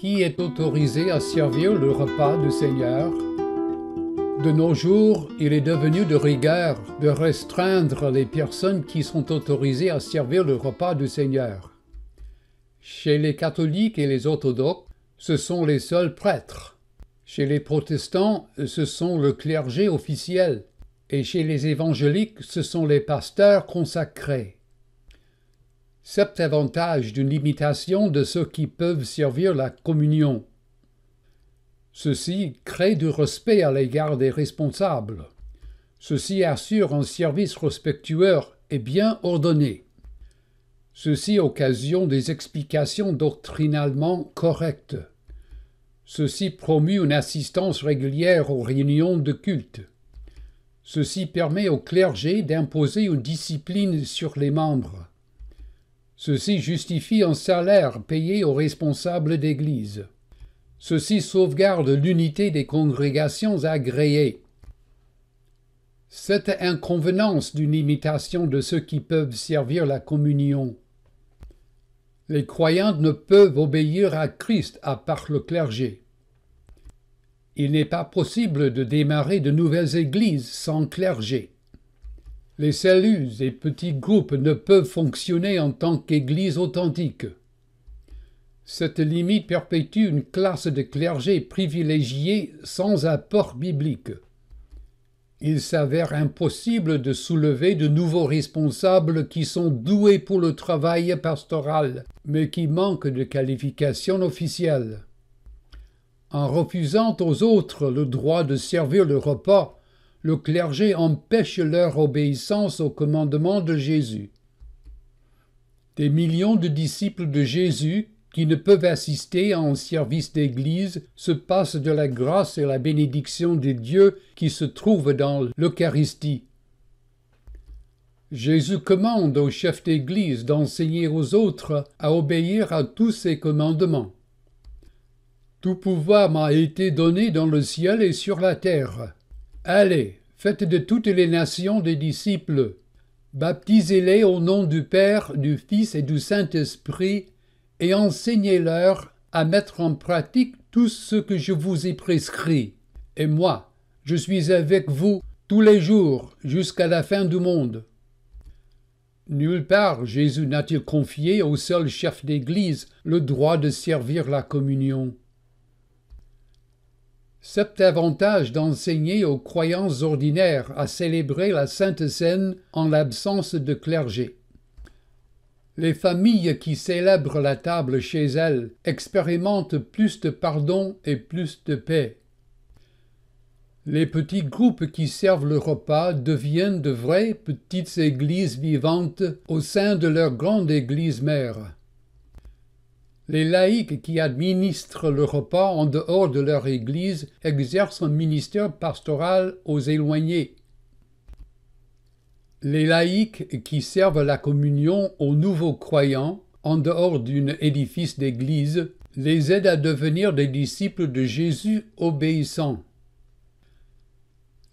qui est autorisé à servir le repas du Seigneur. De nos jours, il est devenu de rigueur de restreindre les personnes qui sont autorisées à servir le repas du Seigneur. Chez les catholiques et les orthodoxes, ce sont les seuls prêtres. Chez les protestants, ce sont le clergé officiel. Et chez les évangéliques, ce sont les pasteurs consacrés cet avantage d'une limitation de ceux qui peuvent servir la communion. Ceci crée du respect à l'égard des responsables. Ceci assure un service respectueux et bien ordonné. Ceci occasionne des explications doctrinalement correctes. Ceci promue une assistance régulière aux réunions de culte. Ceci permet au clergé d'imposer une discipline sur les membres. Ceci justifie un salaire payé aux responsables d'église. Ceci sauvegarde l'unité des congrégations agréées. Cette inconvenance d'une imitation de ceux qui peuvent servir la communion. Les croyants ne peuvent obéir à Christ à part le clergé. Il n'est pas possible de démarrer de nouvelles églises sans clergé. Les cellules et petits groupes ne peuvent fonctionner en tant qu'Église authentique. Cette limite perpétue une classe de clergés privilégiés sans apport biblique. Il s'avère impossible de soulever de nouveaux responsables qui sont doués pour le travail pastoral, mais qui manquent de qualifications officielles. En refusant aux autres le droit de servir le repas, le clergé empêche leur obéissance au commandement de Jésus. Des millions de disciples de Jésus qui ne peuvent assister à un service d'Église se passent de la grâce et la bénédiction des dieux qui se trouvent dans l'Eucharistie. Jésus commande aux chefs d'Église d'enseigner aux autres à obéir à tous ses commandements. Tout pouvoir m'a été donné dans le ciel et sur la terre. Allez, faites de toutes les nations des disciples, baptisez-les au nom du Père, du Fils et du Saint-Esprit, et enseignez-leur à mettre en pratique tout ce que je vous ai prescrit. Et moi, je suis avec vous tous les jours jusqu'à la fin du monde. Nulle part Jésus n'a-t-il confié au seul chef d'Église le droit de servir la communion. Sept avantage d'enseigner aux croyants ordinaires à célébrer la Sainte Seine en l'absence de clergé. Les familles qui célèbrent la table chez elles expérimentent plus de pardon et plus de paix. Les petits groupes qui servent le repas deviennent de vraies petites églises vivantes au sein de leur grande église mère. Les laïcs qui administrent le repas en dehors de leur Église exercent un ministère pastoral aux éloignés. Les laïcs qui servent la communion aux nouveaux croyants en dehors d'un édifice d'Église les aident à devenir des disciples de Jésus obéissants.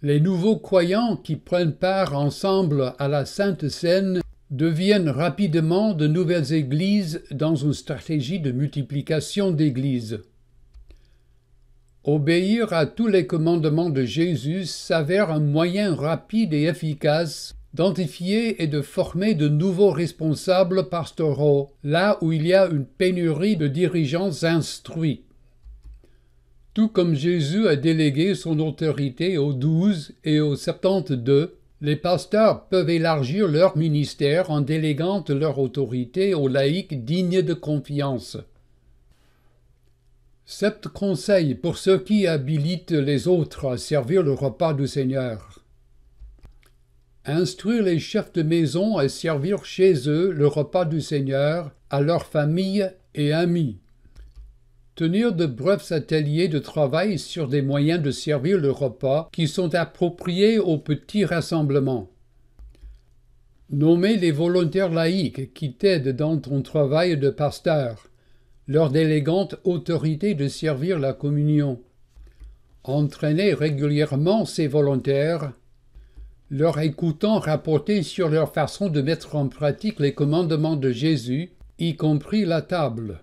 Les nouveaux croyants qui prennent part ensemble à la Sainte Seine deviennent rapidement de nouvelles églises dans une stratégie de multiplication d'églises. Obéir à tous les commandements de Jésus s'avère un moyen rapide et efficace d'identifier et de former de nouveaux responsables pastoraux là où il y a une pénurie de dirigeants instruits. Tout comme Jésus a délégué son autorité aux douze et aux septante-deux, les pasteurs peuvent élargir leur ministère en déléguant leur autorité aux laïcs dignes de confiance. Sept conseils pour ceux qui habilitent les autres à servir le repas du Seigneur. Instruire les chefs de maison à servir chez eux le repas du Seigneur à leurs familles et amis tenir de brefs ateliers de travail sur des moyens de servir le repas qui sont appropriés aux petits rassemblements. Nommer les volontaires laïcs qui t'aident dans ton travail de pasteur, leur délégante autorité de servir la communion. Entraîner régulièrement ces volontaires, leur écoutant rapporter sur leur façon de mettre en pratique les commandements de Jésus, y compris la table.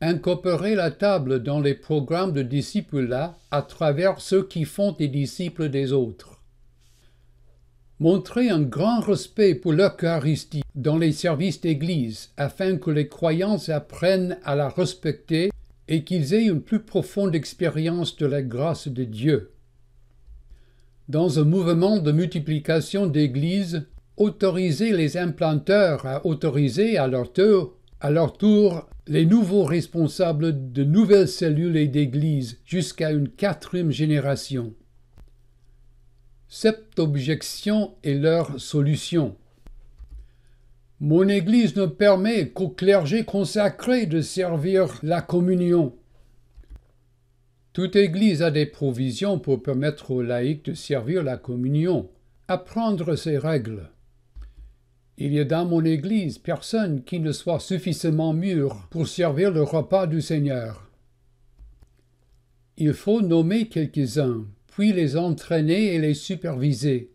Incorporer la table dans les programmes de disciples-là à travers ceux qui font des disciples des autres. Montrer un grand respect pour l'Eucharistie dans les services d'Église afin que les croyants apprennent à la respecter et qu'ils aient une plus profonde expérience de la grâce de Dieu. Dans un mouvement de multiplication d'Églises, autoriser les implanteurs à autoriser à leur tour à leur tour, les nouveaux responsables de nouvelles cellules et d'églises jusqu'à une quatrième génération. Cette objection est leur solution. Mon Église ne permet qu'au clergé consacré de servir la communion. Toute Église a des provisions pour permettre aux laïcs de servir la communion, apprendre ses règles. Il y a dans mon Église personne qui ne soit suffisamment mûr pour servir le repas du Seigneur. Il faut nommer quelques-uns, puis les entraîner et les superviser.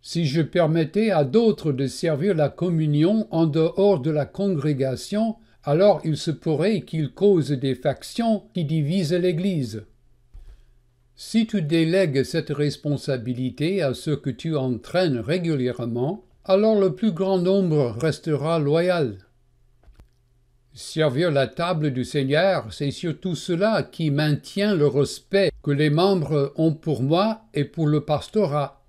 Si je permettais à d'autres de servir la communion en dehors de la congrégation, alors il se pourrait qu'ils causent des factions qui divisent l'Église. Si tu délègues cette responsabilité à ceux que tu entraînes régulièrement, alors le plus grand nombre restera loyal. Servir la table du Seigneur, c'est surtout cela qui maintient le respect que les membres ont pour moi et pour le pastorat.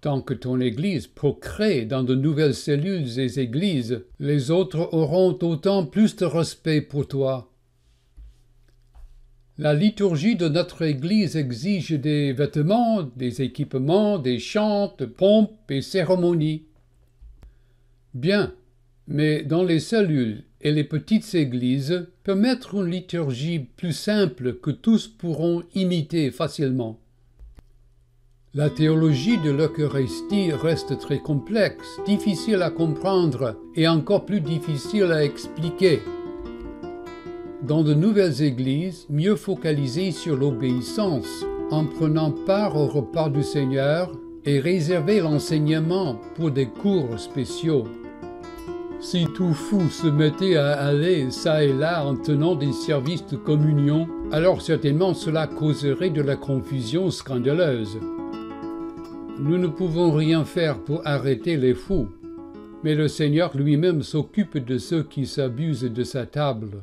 Tant que ton Église procrée dans de nouvelles cellules et églises, les autres auront autant plus de respect pour toi. La liturgie de notre Église exige des vêtements, des équipements, des chants, pompes et cérémonies. Bien, mais dans les cellules et les petites églises, permettre une liturgie plus simple que tous pourront imiter facilement. La théologie de l'Eucharistie reste très complexe, difficile à comprendre et encore plus difficile à expliquer dans de nouvelles églises mieux focalisées sur l'obéissance, en prenant part au repas du Seigneur et réserver l'enseignement pour des cours spéciaux. Si tout fou se mettait à aller çà et là en tenant des services de communion, alors certainement cela causerait de la confusion scandaleuse. Nous ne pouvons rien faire pour arrêter les fous, mais le Seigneur lui-même s'occupe de ceux qui s'abusent de sa table.